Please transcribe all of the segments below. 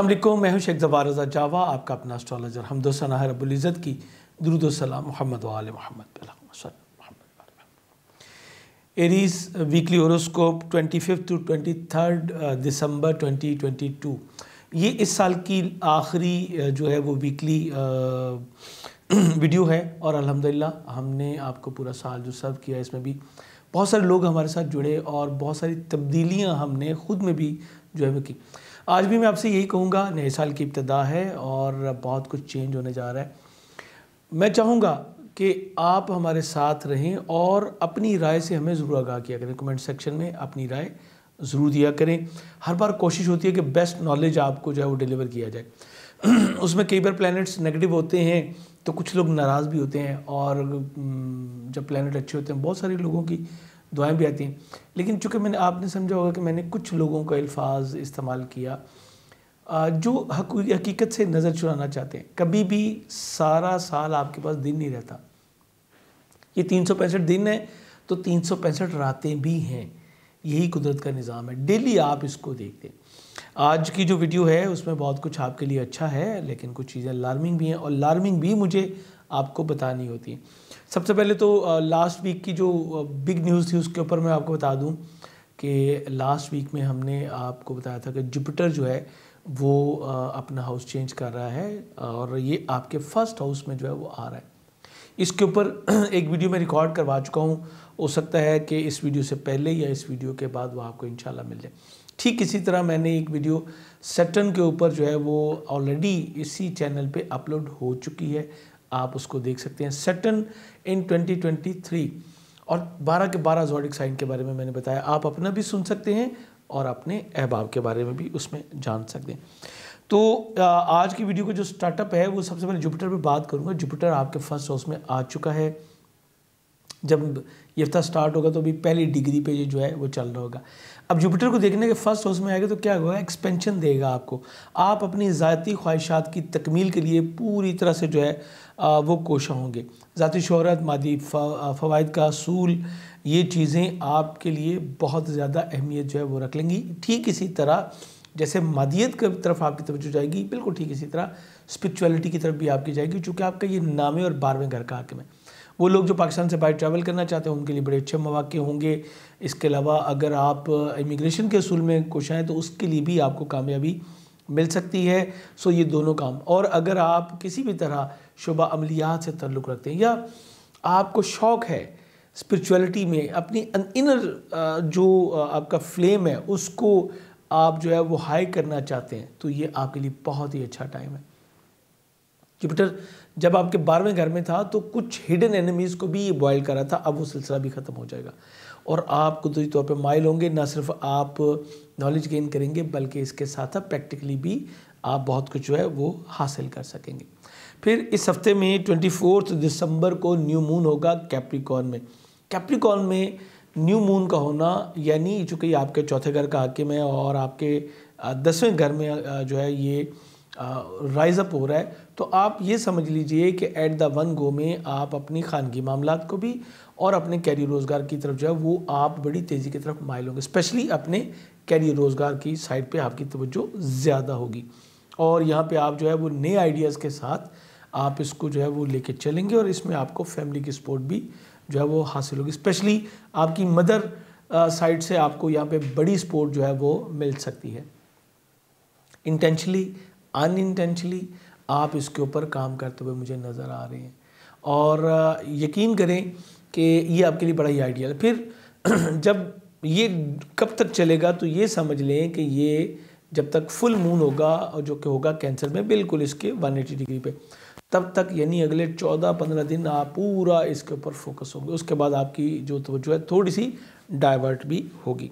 असल मैं हूं शेख जबार रजा जावा आपका अपना एस्ट्रोलॉजर हमदोसना रबुल्ज़त की दरुदोसलाम मोहम्मद वाल मोहम्मद Aries weekly horoscope twenty fifth to twenty third December twenty twenty two ये इस साल की आखिरी uh, जो है वो वीकली वीडियो uh, है और अल्हम्दुलिल्लाह हमने आपको पूरा साल जो सर्व किया इसमें भी बहुत सारे लोग हमारे साथ जुड़े और बहुत सारी तब्दीलियां हमने ख़ुद में भी जो है वो की आज भी मैं आपसे यही कहूँगा नए साल की इब्तदा है और बहुत कुछ चेंज होने जा रहा है मैं चाहूँगा कि आप हमारे साथ रहें और अपनी राय से हमें ज़रूर आगाह किया करें कमेंट सेक्शन में अपनी राय ज़रूर दिया करें हर बार कोशिश होती है कि बेस्ट नॉलेज आपको जो है वो डिलीवर किया जाए उसमें कई बार प्लैनेट्स नेगेटिव होते हैं तो कुछ लोग नाराज़ भी होते हैं और हम्म, जब प्लानट अच्छे होते हैं बहुत सारे लोगों की दुआएं भी आती हैं लेकिन चूंकि मैंने आपने समझा होगा कि मैंने कुछ लोगों का अल्फाज इस्तेमाल किया जो हकीकत से नज़र चुराना चाहते हैं कभी भी सारा साल आपके पास दिन नहीं रहता ये तीन सौ पैंसठ दिन है तो तीन सौ पैंसठ रातें भी हैं यही कुदरत का निज़ाम है डेली आप इसको देखते हैं आज की जो वीडियो है उसमें बहुत कुछ आपके लिए अच्छा है लेकिन कुछ चीज़ें अलार्मिंग भी हैं और अलार्मिंग भी मुझे आपको बतानी होती है सबसे पहले तो लास्ट वीक की जो बिग न्यूज़ थी उसके ऊपर मैं आपको बता दूं कि लास्ट वीक में हमने आपको बताया था कि जुपिटर जो है वो अपना हाउस चेंज कर रहा है और ये आपके फर्स्ट हाउस में जो है वो आ रहा है इसके ऊपर एक वीडियो मैं रिकॉर्ड करवा चुका हूँ हो सकता है कि इस वीडियो से पहले या इस वीडियो के बाद वो आपको इन मिल जाए ठीक इसी तरह मैंने एक वीडियो सेटन के ऊपर जो है वो ऑलरेडी इसी चैनल पे अपलोड हो चुकी है आप उसको देख सकते हैं सेटन इन 2023 और 12 के 12 जॉडिक साइन के बारे में मैंने बताया आप अपना भी सुन सकते हैं और अपने अहबाब के बारे में भी उसमें जान सकते हैं तो आज की वीडियो का जो स्टार्टअप है वो सबसे पहले जुपिटर पर बात करूँगा जुपिटर आपके फर्स्ट हाउस में आ चुका है जब यफ्ता स्टार्ट होगा तो अभी पहली डिग्री पे जो है वो चल रहा होगा अब जुपिटर को देखने के फर्स्ट हाउस में आएगा तो क्या होगा एक्सपेंशन देगा आपको आप अपनी ज़ाती ख्वाहिशात की तकमील के लिए पूरी तरह से जो है आ, वो कोशा होंगे ज़ाती शहरत मादी फ़वाद का असूल ये चीज़ें आपके लिए बहुत ज़्यादा अहमियत जो है वो रख लेंगी ठीक इसी तरह जैसे मादियत की तरफ आपकी तवज्जो जाएगी बिल्कुल ठीक इसी तरह स्पिरिचुअलिटी की तरफ भी आपकी जाएगी चूँकि आपका ये नामे और बारहवें घर का हक है वो लोग जो पाकिस्तान से बाहर ट्रैवल करना चाहते हैं उनके लिए बड़े अच्छे मौाक़े होंगे इसके अलावा अगर आप इमिग्रेशन के असूल में कुछ आएँ तो उसके लिए भी आपको कामयाबी मिल सकती है सो ये दोनों काम और अगर आप किसी भी तरह शुबा अमलियात से तल्लुक़ रखते हैं या आपको शौक़ है स्परिचुअलिटी में अपनी इनर जो आपका फ्लेम है उसको आप जो है वो हाई करना चाहते हैं तो ये आपके लिए बहुत ही अच्छा टाइम है जुपिटर जब आपके बारहवें घर में था तो कुछ हिडन एनिमीज़ को भी ये बॉयल करा था अब वो सिलसिला भी ख़त्म हो जाएगा और आप कुदरती तौर पर माइल होंगे ना सिर्फ आप नॉलेज गेन करेंगे बल्कि इसके साथ साथ प्रैक्टिकली भी आप बहुत कुछ जो है वो हासिल कर सकेंगे फिर इस हफ्ते में ट्वेंटी फोर्थ दिसंबर को न्यू मून होगा कैप्रिकॉन में कैप्रिकॉन में न्यू मून का होना यानी चूँकि आपके चौथे घर का हाकिम है और आपके दसवें घर में जो है ये राइज अप हो रहा है तो आप ये समझ लीजिए कि एट द वन गो में आप अपनी खानगी मामला को भी और अपने कैरियर रोज़गार की तरफ जो है वो आप बड़ी तेज़ी की तरफ माइल होंगे स्पेशली अपने कैरियर रोज़गार की साइड पे आपकी तवज्जो ज़्यादा होगी और यहाँ पे आप जो है वो नए आइडियाज़ के साथ आप इसको जो है वो लेके चलेंगे और इसमें आपको फैमिली की सपोर्ट भी जो है वो हासिल होगी स्पेशली आपकी मदर साइड से आपको यहाँ पे बड़ी सपोर्ट जो है वो मिल सकती है इंटेंशली अनइंटेंशली आप इसके ऊपर काम करते हुए मुझे नज़र आ रहे हैं और यकीन करें कि ये आपके लिए बड़ा ही आइडियल फिर जब ये कब तक चलेगा तो ये समझ लें कि ये जब तक फुल मून होगा और जो कि होगा कैंसर में बिल्कुल इसके 180 डिग्री पे तब तक यानी अगले 14-15 दिन आप पूरा इसके ऊपर फोकस होंगे उसके बाद आपकी जो तवज्जो है थोड़ी सी डाइवर्ट भी होगी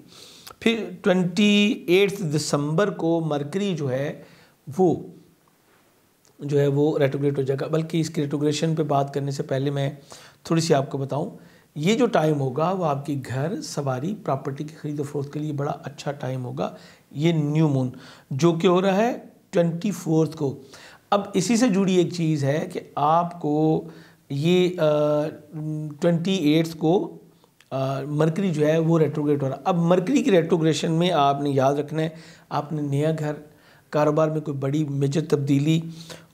फिर 28 दिसंबर को मरकरी जो है वो जो है वो रेटोग्रेट हो जाएगा बल्कि इसके रेटोग्रेशन पे बात करने से पहले मैं थोड़ी सी आपको बताऊं ये जो टाइम होगा वो आपकी घर सवारी प्रॉपर्टी की खरीद फरोख्त के लिए बड़ा अच्छा टाइम होगा ये न्यू मून जो कि हो रहा है ट्वेंटी फोर्थ को अब इसी से जुड़ी एक चीज़ है कि आपको ये ट्वेंटी एट्थ को मरकरी जो है वो रेट्रोग्रेट हो रहा है अब मरकरी की रेट्रोग्रेशन में आपने याद रखना है आपने नया घर कारोबार में कोई बड़ी मेजर तब्दीली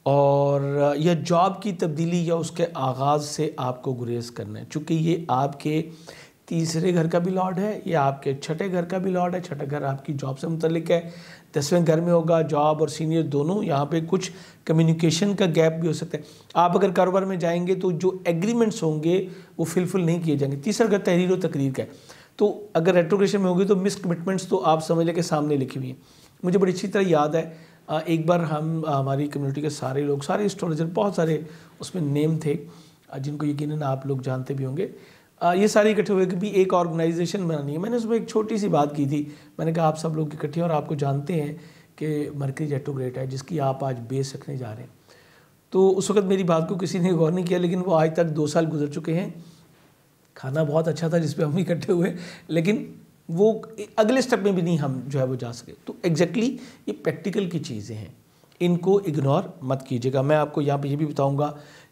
और या जॉब की तब्दीली या उसके आगाज़ से आपको गुरेज करना है चूँकि ये आपके तीसरे घर का भी लॉर्ड है या आपके छठे घर का भी लॉर्ड है छठा घर आपकी जॉब से मुतलिक है दसवें घर में होगा जॉब और सीनियर दोनों यहाँ पे कुछ कम्युनिकेशन का गैप भी हो सकता है आप अगर कारोबार में जाएंगे तो जो एग्रीमेंट्स होंगे वो फिलफिल नहीं किए जाएंगे तीसरा घर तहरीर और तकरीर का है तो अगर रेट्रोग्रेशन में होगी तो मिस कमिटमेंट्स तो आप समझ लें कि सामने लिखी हुई हैं मुझे बड़ी अच्छी तरह याद है एक बार हम हमारी कम्युनिटी के सारे लोग सारे एस्ट्रोलॉजर बहुत सारे उसमें नेम थे जिनको यकीन आप लोग जानते भी होंगे ये सारे इकट्ठे हुए कि भी एक ऑर्गेनाइजेशन बनानी है मैंने उसमें एक छोटी सी बात की थी मैंने कहा आप सब लोग इकट्ठे और आपको जानते हैं कि मरकरी रेट्रोग्रेट है जिसकी आप आज बेच रखने जा रहे हैं तो उस वक्त मेरी बात को किसी ने गौर नहीं किया लेकिन वो आज तक दो साल गुजर चुके हैं खाना बहुत अच्छा था जिसपे हम इकट्ठे हुए लेकिन वो अगले स्टेप में भी नहीं हम जो है वो जा सके तो एग्जैक्टली exactly ये प्रैक्टिकल की चीज़ें हैं इनको इग्नोर मत कीजिएगा मैं आपको यहाँ पे ये भी बताऊँगा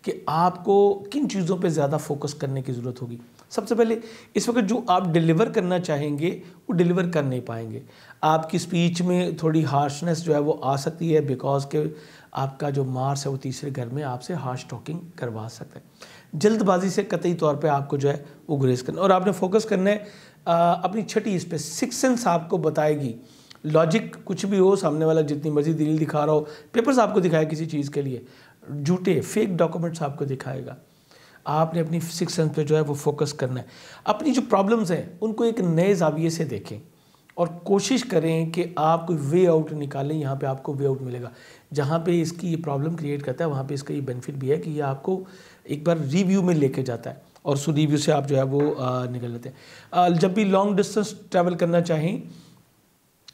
कि आपको किन चीज़ों पे ज़्यादा फोकस करने की ज़रूरत होगी सबसे पहले इस वक्त जो आप डिलीवर करना चाहेंगे वो डिलीवर कर नहीं पाएंगे आपकी स्पीच में थोड़ी हार्शनेस जो है वो आ सकती है बिकॉज के आपका जो मार्स है वो तीसरे घर में आपसे हार्श टॉकिंग करवा सकता है जल्दबाजी से कतई तौर पे आपको जो है वो गुरेज करना और आपने फोकस करना है अपनी छठी इस पर सिक्स सेंस आपको बताएगी लॉजिक कुछ भी हो सामने वाला जितनी मर्जी दिल दिखा रहा हो पेपर्स आपको दिखाए किसी चीज़ के लिए झूठे फेक डॉक्यूमेंट्स आपको दिखाएगा आपने अपनी सिक्स सेंस पे जो है वो फोकस करना है अपनी जो प्रॉब्लम्स हैं उनको एक नए जाविये से देखें और कोशिश करें कि आप कोई वे आउट निकालें यहाँ पे आपको वे आउट मिलेगा जहाँ पे इसकी ये प्रॉब्लम क्रिएट करता है वहाँ पे इसका ये बेनिफिट भी है कि ये आपको एक बार रिव्यू में लेके जाता है और सुदीप से आप जो है वो निकल लेते हैं जब भी लॉन्ग डिस्टेंस ट्रैवल करना चाहें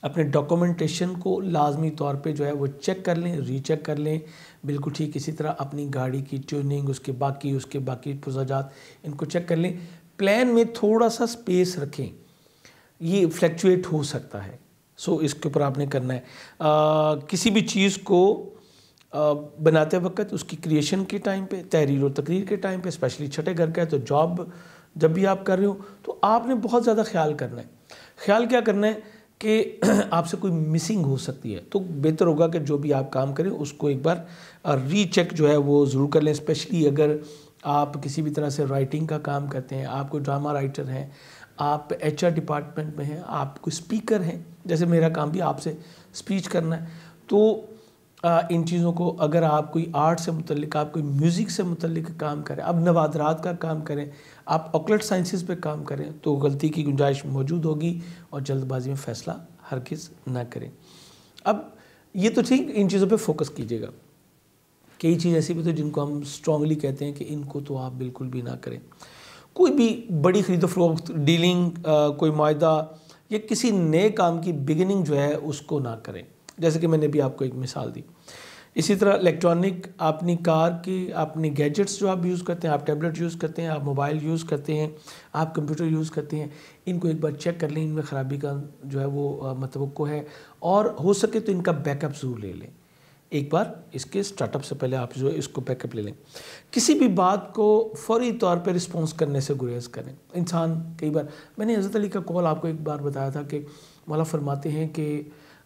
अपने डॉक्यूमेंटेशन को लाजमी तौर पे जो है वो चेक कर लें रीचेक कर लें बिल्कुल ठीक इसी तरह अपनी गाड़ी की ट्यूनिंग उसके बाकी उसके बाकी पुजाजात इनको चेक कर लें प्लान में थोड़ा सा स्पेस रखें ये फ्लैक्चुएट हो सकता है सो इसके ऊपर आपने करना है आ, किसी भी चीज़ को बनाते वक्त उसकी क्रिएशन के टाइम पे तहरीर और तकरीर के टाइम पे स्पेशली छठे घर का है तो जॉब जब भी आप कर रहे हो तो आपने बहुत ज़्यादा ख्याल करना है ख्याल क्या करना है कि आपसे कोई मिसिंग हो सकती है तो बेहतर होगा कि जो भी आप काम करें उसको एक बार रीचेक जो है वो ज़रूर कर लें स्पेशली अगर आप किसी भी तरह से राइटिंग का काम करते हैं आप कोई ड्रामा राइटर हैं आप एच डिपार्टमेंट में हैं आप कोई स्पीकर हैं जैसे मेरा काम भी आपसे स्पीच करना है तो इन चीज़ों को अगर आप कोई आर्ट से मुतलिक आप कोई म्यूज़िक से मुतलिक काम करें आप नवादरात का काम करें आप ऑकलेट साइंसिस पे काम करें तो गलती की गुंजाइश मौजूद होगी और जल्दबाजी में फ़ैसला हरगिज़ ना करें अब ये तो ठीक इन चीज़ों पे फोकस कीजिएगा कई चीज़ ऐसी भी तो जिनको हम स्ट्रांगली कहते हैं कि इनको तो आप बिल्कुल भी ना करें कोई भी बड़ी खरीदो फरोख्त डीलिंग कोई माह या किसी नए काम की बिगिनिंग जो है उसको ना करें जैसे कि मैंने भी आपको एक मिसाल दी इसी तरह इलेक्ट्रॉनिक अपनी कार की अपनी गैजेट्स जो आप यूज़ करते हैं आप टैबलेट यूज़ करते हैं आप मोबाइल यूज़ करते हैं आप कंप्यूटर यूज़ करते हैं इनको एक बार चेक कर लें इनमें ख़राबी का जो है वो मतवक़ो मतलब है और हो सके तो इनका बैकअप ज़रूर ले लें एक बार इसके स्टार्टअप से पहले आप जो है इसको बैकअप ले लें किसी भी बात को फौरी तौर पर रिस्पॉन्स करने से गुरेज करें इंसान कई बार मैंने हज़रत अली का कॉल आपको एक बार बताया था कि मौला फरमाते हैं कि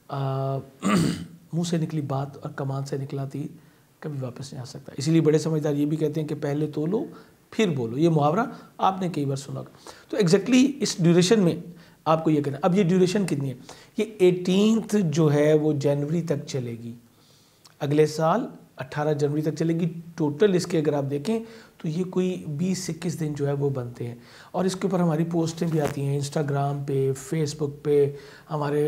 मुंह से निकली बात और कमान से निकला तीर कभी वापस नहीं आ सकता इसीलिए बड़े समझदार ये भी कहते हैं कि पहले तो लो फिर बोलो ये मुहावरा आपने कई बार सुना होगा तो एग्जैक्टली exactly इस ड्यूरेशन में आपको ये करना अब ये ड्यूरेशन कितनी है ये एटीनथ जो है वो जनवरी तक चलेगी अगले साल 18 जनवरी तक चलेगी टोटल इसके अगर आप देखें तो ये कोई 20 इक्कीस दिन जो है वो बनते हैं और इसके ऊपर हमारी पोस्टें भी आती हैं इंस्टाग्राम पे फेसबुक पे हमारे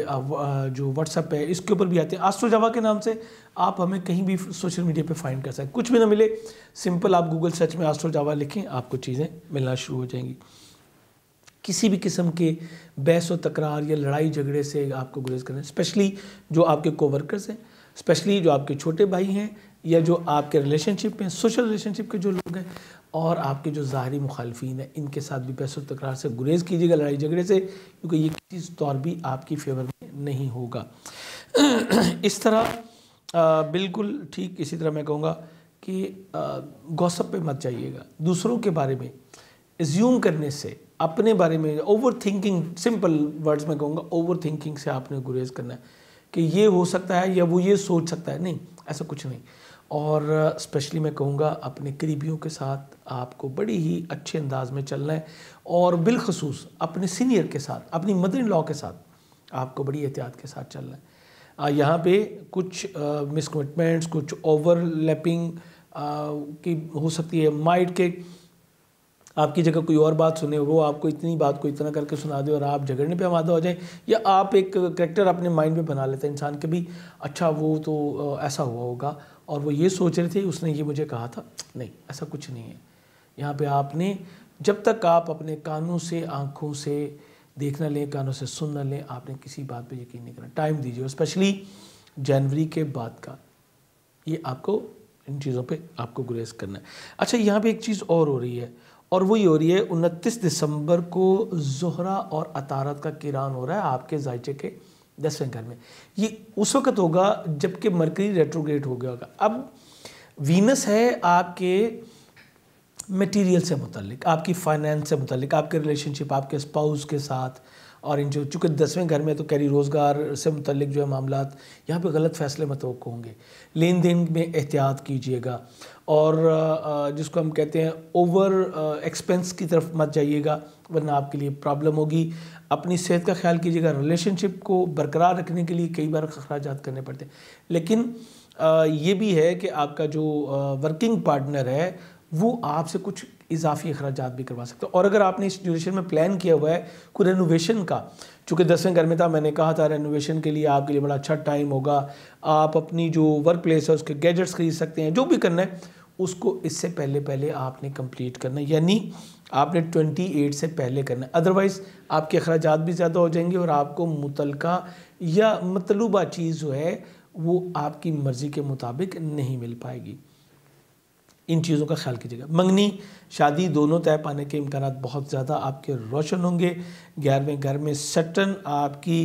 जो व्हाट्सअप है इसके ऊपर भी आते हैं आस्ट्रो जावा के नाम से आप हमें कहीं भी सोशल मीडिया पे फाइंड कर सकते कुछ भी ना मिले सिंपल आप गूगल सर्च में आस्ट्रो जावा लिखें आपको चीज़ें मिलना शुरू हो जाएंगी किसी भी किस्म के बहस व तकरार या लड़ाई झगड़े से आपको गुरेज करना स्पेशली जो आपके कोवर्कर्स हैं स्पेशली जो आपके छोटे भाई हैं या जो आपके रिलेशनशिप में सोशल रिलेशनशिप के जो लोग हैं और आपके जो ज़ाहरी मुखालफी हैं इनके साथ भी पैसों तकरार से गुरेज कीजिएगा लड़ाई झगड़े से क्योंकि ये किसी तौर भी आपकी फेवर में नहीं होगा इस तरह आ, बिल्कुल ठीक इसी तरह मैं कहूँगा कि गौसप पे मत जाइएगा दूसरों के बारे में एज्यूम करने से अपने बारे में ओवर थिंकिंग सिंपल वर्ड्स में कहूँगा ओवर थिंकिंग से आपने गुरेज करना है कि ये हो सकता है या वो ये सोच सकता है नहीं ऐसा कुछ नहीं और स्पेशली मैं कहूँगा अपने करीबियों के साथ आपको बड़ी ही अच्छे अंदाज में चलना है और बिलखसूस अपने सीनियर के साथ अपनी मदर इन लॉ के साथ आपको बड़ी एहतियात के साथ चलना है यहाँ पे कुछ मिसकमिटमेंट्स कुछ ओवरलैपिंग की हो सकती है माइट के आपकी जगह कोई और बात सुने वो आपको इतनी बात को इतना करके सुना दे और आप झगड़ने पर आमादा हो जाए या आप एक करेक्टर अपने माइंड में बना लेते हैं इंसान के भी अच्छा वो तो ऐसा हुआ होगा और वो ये सोच रहे थे उसने ये मुझे कहा था नहीं ऐसा कुछ नहीं है यहाँ पे आपने जब तक आप अपने कानों से आँखों से देखना लें कानों से सुन लें आपने किसी बात पे यकीन नहीं करना टाइम दीजिए स्पेशली जनवरी के बाद का ये आपको इन चीज़ों पे आपको ग्रेस करना है अच्छा यहाँ पे एक चीज़ और हो रही है और वही हो रही है उनतीस दिसंबर को जोहरा और अतारत का किरान हो रहा है आपके जायचे के दसवें घर में ये उस वक्त होगा जबकि मरकरी रेट्रोग्रेड हो गया होगा अब वीनस है आपके मटेरियल से मुतलिक आपकी फाइनेंस से मुतलिक आपके रिलेशनशिप आपके स्पाउस के साथ और इन जो चूँकि दसवें घर में तो कैरी रोज़गार से मतलब जो है मामला यहाँ पर गलत फैसले मतवक़ होंगे लेन देन में एहतियात कीजिएगा और जिसको हम कहते हैं ओवर एक्सपेंस की तरफ मत जाइएगा वरना आपके लिए प्रॉब्लम होगी अपनी सेहत का ख्याल कीजिएगा रिलेशनशिप को बरकरार रखने के लिए कई बार अखराज करने पड़ते हैं लेकिन ये भी है कि आपका जो वर्किंग पार्टनर है वो आपसे कुछ इजाफी अखराज भी करवा सकते हो और अगर आपने इस ड्यूरेशन में प्लान किया हुआ है कोई रेनोवेशन का चूँकि दसवें घर में था मैंने कहा था रेनोवेशन के लिए आपके लिए बड़ा अच्छा टाइम होगा आप अपनी जो वर्क प्लेस है उसके गैजेट्स खरीद सकते हैं जो भी करना है उसको इससे पहले पहले आपने कंप्लीट करना है यानी आपने 28 से पहले करना अदरवाइज़ आपके अखराज भी ज़्यादा हो जाएंगे और आपको मुतलका या मतलूबा चीज़ जो है वो आपकी मर्ज़ी के मुताबिक नहीं मिल पाएगी इन चीज़ों का ख्याल कीजिएगा मंगनी शादी दोनों तय पाने के इम्कान बहुत ज़्यादा आपके रोशन होंगे ग्यारहवें घर में सटन आपकी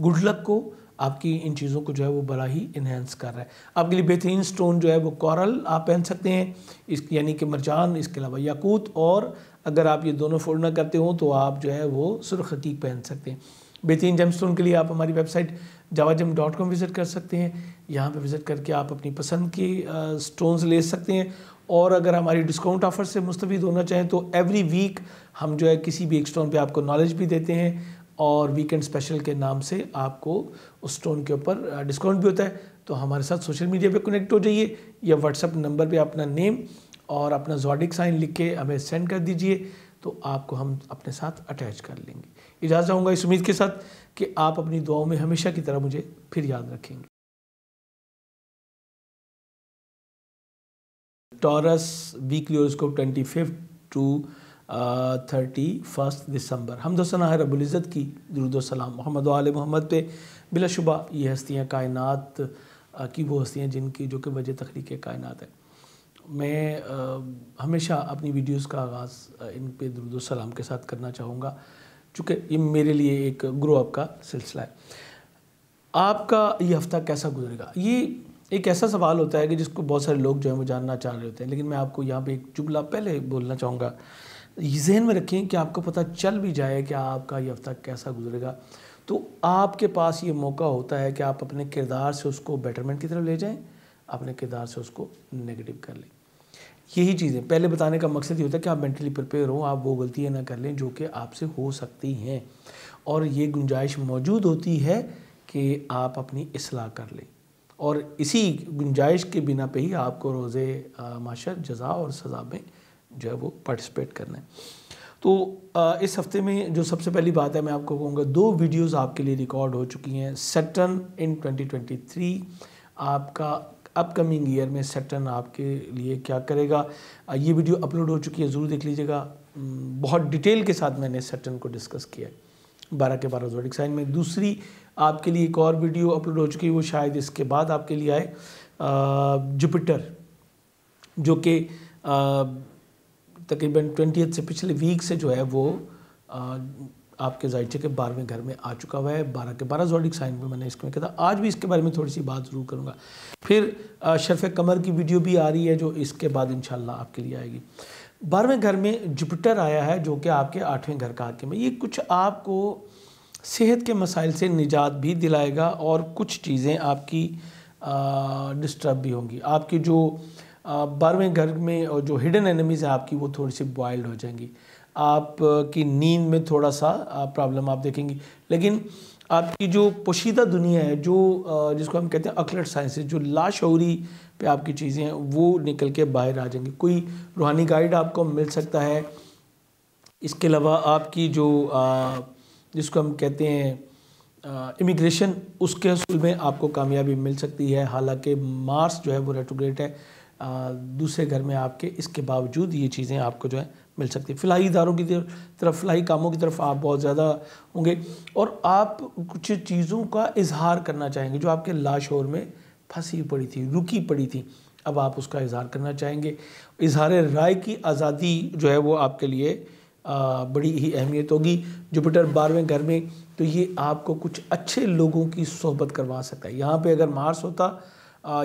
गुडलक को आपकी इन चीज़ों को जो है वो बड़ा ही इन्हेंस कर रहा है आपके लिए बेहतरीन स्टोन जो है वो कॉरल आप पहन सकते हैं इस यानी कि मरजान इसके अलावा याकूत और अगर आप ये दोनों फोल्ड ना करते हो तो आप जो है वो सुरख हकीक पहन सकते हैं बेहतरीन जम स्टोन के लिए आप हमारी website Java dot com visit कर सकते हैं यहाँ पर विज़िट करके आप अपनी पसंद की स्टोन्स ले सकते हैं और अगर हमारी डिस्काउंट ऑफर से मुस्तफ़ होना चाहें तो एवरी वीक हम जो है किसी भी एक स्टोन पे आपको नॉलेज भी देते हैं और वीकेंड स्पेशल के नाम से आपको उस स्टोन के ऊपर डिस्काउंट भी होता है तो हमारे साथ सोशल मीडिया पे कनेक्ट हो जाइए या व्हाट्सअप नंबर पे अपना नेम और अपना जॉडिक साइन लिख के हमें सेंड कर दीजिए तो आपको हम अपने साथ अटैच कर लेंगे इजाज़त चाहूँगा इस उम्मीद के साथ कि आप अपनी दुआओं में हमेशा की तरह मुझे फिर याद रखेंगे Taurus weekly horoscope twenty fifth to thirty first December हम सना है रबुल्ज़त की सलाम मोहम्मद आल मोहम्मद पे बिलाशुबा ये हस्तियाँ कायनत uh, की वो हस्तियाँ जिनकी जो कि वजह तखरीक कायनत है मैं आ, uh, हमेशा अपनी वीडियोस का आगाज़ uh, इन पे सलाम के साथ करना चाहूँगा चूँकि ये मेरे लिए एक ग्रो अप का सिलसिला है आपका ये हफ़्ता कैसा गुजरेगा ये एक ऐसा सवाल होता है कि जिसको बहुत सारे लोग जो है वो जानना चाह रहे होते हैं लेकिन मैं आपको यहाँ पे एक जुमला पहले बोलना चाहूँगा जहन में रखें कि आपको पता चल भी जाए कि आपका ये हफ्ता कैसा गुजरेगा तो आपके पास ये मौका होता है कि आप अपने किरदार से उसको बेटरमेंट की तरफ ले जाएं अपने किरदार से उसको नेगेटिव कर लें यही चीज़ें पहले बताने का मकसद ये होता है कि आप मेंटली प्रिपेयर हों आप वो गलतियाँ ना कर लें जो कि आपसे हो सकती हैं और ये गुंजाइश मौजूद होती है कि आप अपनी असलाह कर लें और इसी गुंजाइश के बिना पे ही आपको रोज़े माशर जजा और सज़ा में जो है वो पार्टिसिपेट करना है तो इस हफ़्ते में जो सबसे पहली बात है मैं आपको कहूँगा दो वीडियोस आपके लिए रिकॉर्ड हो चुकी हैं सेटन इन 2023 आपका अपकमिंग ईयर में सेटन आपके लिए क्या करेगा ये वीडियो अपलोड हो चुकी है ज़रूर देख लीजिएगा बहुत डिटेल के साथ मैंने सेटन को डिस्कस किया है बारह के बारह जोडिक साइन में दूसरी आपके लिए एक और वीडियो अपलोड हो चुकी है वो शायद इसके बाद आपके लिए आए जुपिटर जो कि तकरीबन ट्वेंटी से पिछले वीक से जो है वो आ, आपके जायचे के बारहवें घर में आ चुका हुआ है बारह के बारह जोडिक साइन में मैंने इसमें कहा था आज भी इसके बारे में थोड़ी सी बात ज़रूर करूँगा फिर शरफ़ कमर की वीडियो भी आ रही है जो इसके बाद इन आपके लिए आएगी बारहवें घर में जुपिटर आया है जो कि आपके आठवें घर का आके में ये कुछ आपको सेहत के मसाइल से निजात भी दिलाएगा और कुछ चीज़ें आपकी डिस्टर्ब भी होंगी आपकी जो बारहवें घर में और जो हिडन एनिमीज़ है आपकी वो थोड़ी सी बॉइल्ड हो जाएंगी आपकी नींद में थोड़ा सा प्रॉब्लम आप देखेंगी लेकिन आपकी जो पोशीदा दुनिया है जो जिसको हम कहते हैं अकलट साइंसेज जो लाशौरी पे आपकी चीज़ें हैं वो निकल के बाहर आ जाएंगी कोई रूहानी गाइड आपको मिल सकता है इसके अलावा आपकी जो जिसको हम कहते हैं इमिग्रेशन उसके असूल में आपको कामयाबी मिल सकती है हालांकि मार्स जो है वो रेटोग्रेट है आ, दूसरे घर में आपके इसके बावजूद ये चीज़ें आपको जो है मिल सकती है फलाही इदारों की तरफ फ़िलाही कामों की तरफ आप बहुत ज़्यादा होंगे और आप कुछ चीज़ों का इजहार करना चाहेंगे जो आपके लाशोर में फंसी पड़ी थी रुकी पड़ी थी अब आप उसका इजहार करना चाहेंगे इजहार राय की आज़ादी जो है वो आपके लिए बड़ी ही अहमियत होगी जुपिटर बारहवें घर में तो ये आपको कुछ अच्छे लोगों की सोहबत करवा सकता है यहाँ पे अगर मार्स होता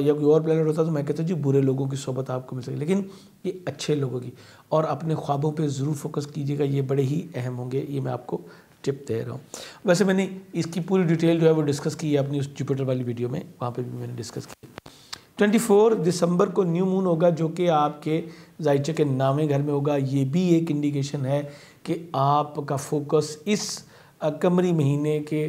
या कोई और प्लानट होता तो मैं कहता जी बुरे लोगों की सोहबत आपको मिल सकती लेकिन ये अच्छे लोगों की और अपने ख्वाबों पे ज़रूर फोकस कीजिएगा ये बड़े ही अहम होंगे ये मैं आपको टिप दे रहा हूँ वैसे मैंने इसकी पूरी डिटेल जो है वो डिस्कस की है अपनी उस जुपिटर वाली वीडियो में वहाँ पर भी मैंने डिस्कस की 24 दिसंबर को न्यू मून होगा जो कि आपके जायचे के नामे घर में होगा ये भी एक इंडिकेशन है कि आपका फोकस इस कमरी महीने के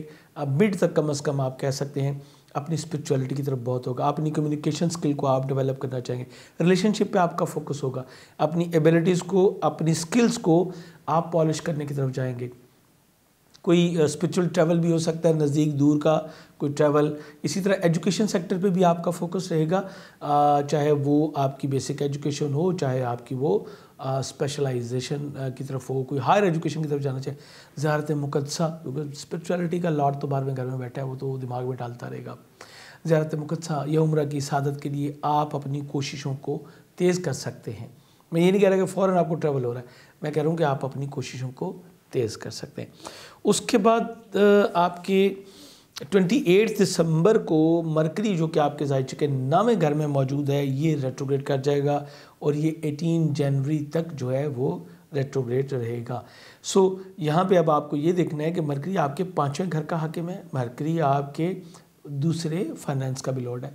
मिड तक कम अज़ कम आप कह सकते हैं अपनी स्पिरिचुअलिटी की तरफ बहुत होगा अपनी कम्युनिकेशन स्किल को आप डेवलप करना चाहेंगे रिलेशनशिप पे आपका फोकस होगा अपनी एबिलिटीज़ को अपनी स्किल्स को आप पॉलिश करने की तरफ जाएंगे कोई स्पिरिचुअल ट्रैवल भी हो सकता है नज़दीक दूर का कोई ट्रैवल इसी तरह एजुकेशन सेक्टर पे भी आपका फोकस रहेगा चाहे वो आपकी बेसिक एजुकेशन हो चाहे आपकी वो स्पेशलाइजेशन की तरफ हो कोई हायर एजुकेशन की तरफ जाना चाहिए ज़्यारत मुकदसा क्योंकि स्परिचुअलिटी का लॉट तो में घर में बैठा है वो तो दिमाग में डालता रहेगा ज़्यारत मुकदसा या उम्र की सदत के लिए आप अपनी कोशिशों को तेज़ कर सकते हैं मैं ये नहीं कह रहा कि फ़ौर आपको ट्रैवल हो रहा है मैं कह रहा हूँ कि आप अपनी कोशिशों को तेज़ कर सकते हैं उसके बाद आपकी ट्वेंटी एट दिसंबर को मरकरी जो कि आपके जायचे के नामे घर में मौजूद है ये रेट्रोग्रेड कर जाएगा और ये एटीन जनवरी तक जो है वो रेट्रोग्रेड रहेगा सो यहाँ पे अब आपको ये देखना है कि मरकरी आपके पाँचवें घर का हाकिम है मरकरी आपके दूसरे फाइनेंस का भी लॉर्ड है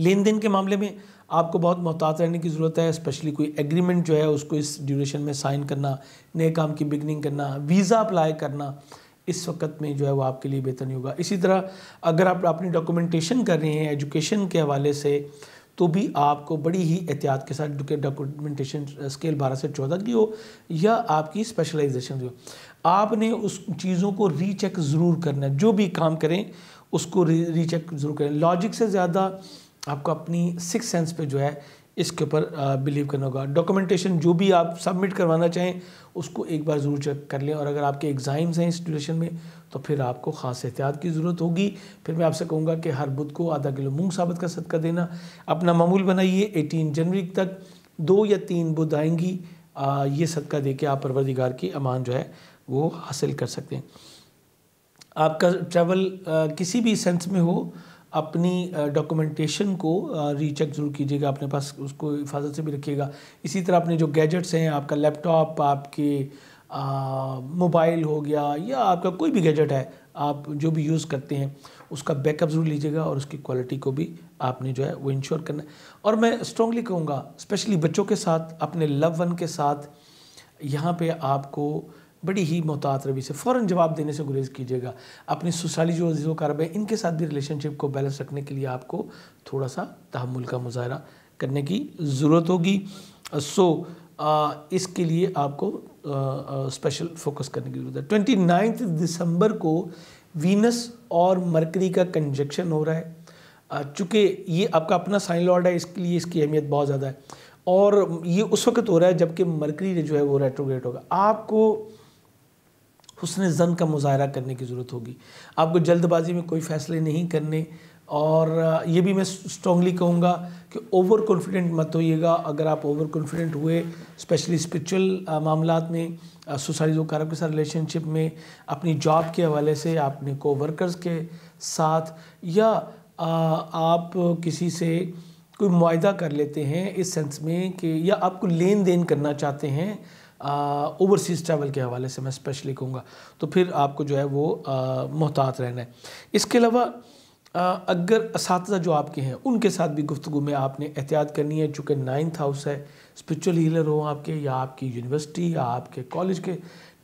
लेन देन के मामले में आपको बहुत मोहतात रहने की ज़रूरत है स्पेशली कोई एग्रीमेंट जो है उसको इस ड्यूरेशन में साइन करना नए काम की बिगनिंग करना वीज़ा अप्लाई करना इस वक्त में जो है वो आपके लिए बेहतर नहीं होगा इसी तरह अगर आप अपनी डॉक्यूमेंटेशन कर रहे हैं एजुकेशन के हवाले से तो भी आपको बड़ी ही एहतियात के साथ डॉक्यूमेंटेशन स्केल बारह से चौदह की हो या आपकी स्पेशलाइजेशन की हो आपने उस चीज़ों को रीचेक ज़रूर करना है जो भी काम करें उसको रीचेक ज़रूर करें लॉजिक से ज़्यादा आपको अपनी सिक्स सेंस पे जो है इसके ऊपर बिलीव करना होगा डॉक्यूमेंटेशन जो भी आप सबमिट करवाना चाहें उसको एक बार ज़रूर चेक कर लें और अगर आपके एग्ज़ाम्स हैं इंस्टीट्यूशन में तो फिर आपको ख़ास एहतियात की ज़रूरत होगी फिर मैं आपसे कहूँगा कि हर बुध को आधा किलो मूंग साबित का सदका देना अपना मामूल बनाइए एटीन जनवरी तक दो या तीन बुध आएंगी आ, ये सदका दे के आप परवरदिगार की अमान जो है वो हासिल कर सकते हैं आपका ट्रैवल किसी भी सेंस में हो अपनी डॉक्यूमेंटेशन को रीचेक ज़रूर कीजिएगा अपने पास उसको हिफाजत से भी रखिएगा इसी तरह अपने जो गैजेट्स हैं आपका लैपटॉप आपके मोबाइल हो गया या आपका कोई भी गैजेट है आप जो भी यूज़ करते हैं उसका बैकअप ज़रूर लीजिएगा और उसकी क्वालिटी को भी आपने जो है वो इंश्योर करना है और मैं स्ट्रॉन्गली कहूँगा स्पेशली बच्चों के साथ अपने लव वन के साथ यहाँ पे आपको बड़ी ही मोहतात रवि से फ़ौर जवाब देने से गुरेज कीजिएगा अपनी सुसाली जो अजीज़ कारब है इनके साथ भी रिलेशनशिप को बैलेंस रखने के लिए आपको थोड़ा सा तहमुल का मुजाहरा करने की ज़रूरत होगी सो आ, इसके लिए आपको आ, आ, स्पेशल फोकस करने की ज़रूरत है ट्वेंटी नाइन्थ दिसंबर को वीनस और मरकरी का कंजक्शन हो रहा है चूँकि ये आपका अपना साइन लॉर्ड है इसके लिए इसकी अहमियत बहुत ज़्यादा है और ये उस वक्त हो रहा है जबकि मरकरी जो है वो रेट्रोग्रेट होगा आपको हुसन ज़न का मुजाहरा करने की ज़रूरत होगी आपको जल्दबाजी में कोई फ़ैसले नहीं करने और ये भी मैं स्ट्रॉन्गली कहूँगा कि ओवर कॉन्फिडेंट मत होइएगा अगर आप ओवर कॉन्फिडेंट हुए स्पेशली स्परिचुअल मामला में सोसाइटी वकारब के साथ रिलेशनशिप में अपनी जॉब के हवाले से आपने को वर्कर्स के साथ या आ, आप किसी से कोई मुआदा कर लेते हैं इस सेंस में कि या आपको लेन देन करना चाहते हैं ओवरसीज़ ट्रैवल के हवाले से मैं स्पेशली कहूँगा तो फिर आपको जो है वो मोहतात रहना है इसके अलावा अगर इस जो आपके हैं उनके साथ भी गुफ्तु में आपने एहतियात करनी है चूँकि नाइन्थ हाउस है स्परिचुअल हीलर हो आपके या आपकी यूनिवर्सिटी या आपके कॉलेज के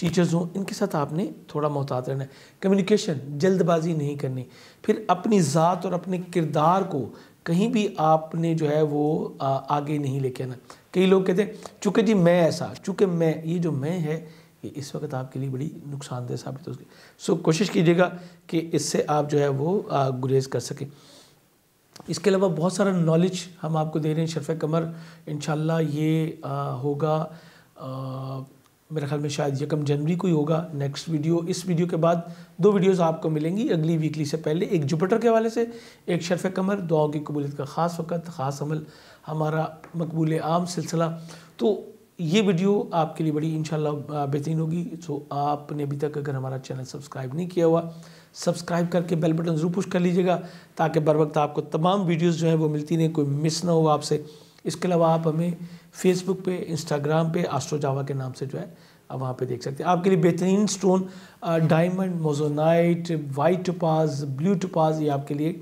टीचर्स हों इनके साथ आपने थोड़ा मोहतात रहना है कम्युनिकेशन जल्दबाजी नहीं करनी फिर अपनी ज़ात और अपने किरदार को कहीं भी आपने जो है वो आगे नहीं लेके आना कई लोग कहते हैं चूँकि जी मैं ऐसा चूँकि मैं ये जो मैं है ये इस वक्त आपके लिए बड़ी नुकसानदेह साबित हो सकती सो कोशिश कीजिएगा कि इससे आप जो है वो गुरेज कर सकें इसके अलावा बहुत सारा नॉलेज हम आपको दे रहे हैं शरफ़ कमर इन ये आ, होगा मेरे ख्याल में शायद यकम जनवरी को ही होगा नेक्स्ट वीडियो इस वीडियो के बाद दो वीडियोस आपको मिलेंगी अगली वीकली से पहले एक जुपिटर के हवाले से एक शरफ़ कमर दुआओं की कबूलियत का ख़ास वक़्त ख़ास अमल हमारा मकबूल आम सिलसिला तो ये वीडियो आपके लिए बड़ी इंशाल्लाह बेहतरीन होगी तो आपने अभी तक अगर हमारा चैनल सब्सक्राइब नहीं किया हुआ सब्सक्राइब करके बेल बटन ज़रूर पुश कर लीजिएगा ताकि बर वक्त आपको तमाम वीडियोज़ जो हैं वो मिलती नहीं कोई मिस ना हो आपसे इसके अलावा आप हमें फेसबुक पे इंस्टाग्राम पे आस्ट्रो जावा के नाम से जो है आप वहाँ पे देख सकते हैं आपके लिए बेहतरीन stone diamond moissanite white topaz blue topaz ये आपके लिए